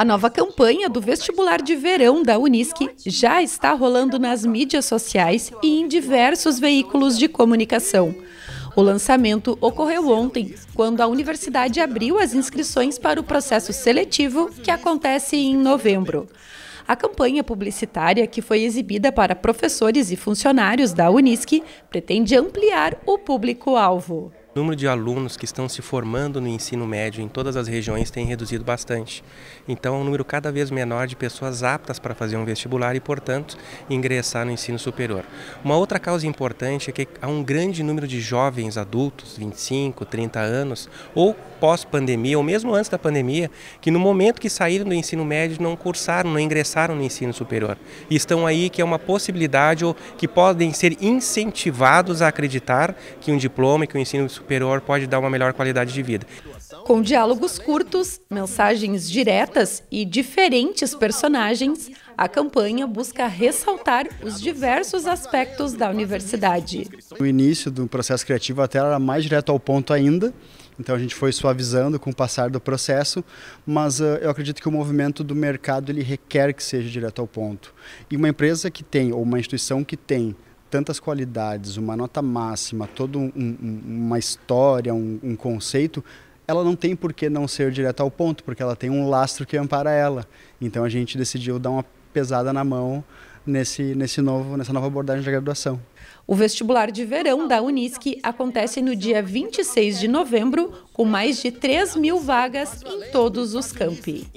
A nova campanha do vestibular de verão da Unisc já está rolando nas mídias sociais e em diversos veículos de comunicação. O lançamento ocorreu ontem, quando a universidade abriu as inscrições para o processo seletivo, que acontece em novembro. A campanha publicitária, que foi exibida para professores e funcionários da Unisc, pretende ampliar o público-alvo. O número de alunos que estão se formando no ensino médio em todas as regiões tem reduzido bastante. Então, é um número cada vez menor de pessoas aptas para fazer um vestibular e, portanto, ingressar no ensino superior. Uma outra causa importante é que há um grande número de jovens adultos, 25, 30 anos, ou pós-pandemia, ou mesmo antes da pandemia, que no momento que saíram do ensino médio não cursaram, não ingressaram no ensino superior. E estão aí que é uma possibilidade ou que podem ser incentivados a acreditar que um diploma, que o um ensino superior superior pode dar uma melhor qualidade de vida. Com diálogos curtos, mensagens diretas e diferentes personagens, a campanha busca ressaltar os diversos aspectos da universidade. No início do processo criativo até era mais direto ao ponto ainda, então a gente foi suavizando com o passar do processo, mas uh, eu acredito que o movimento do mercado ele requer que seja direto ao ponto. E uma empresa que tem, ou uma instituição que tem tantas qualidades, uma nota máxima, toda um, um, uma história, um, um conceito, ela não tem por que não ser direto ao ponto, porque ela tem um lastro que ampara ela. Então a gente decidiu dar uma pesada na mão nesse, nesse novo, nessa nova abordagem de graduação. O vestibular de verão da Unisc acontece no dia 26 de novembro, com mais de 3 mil vagas em todos os campi.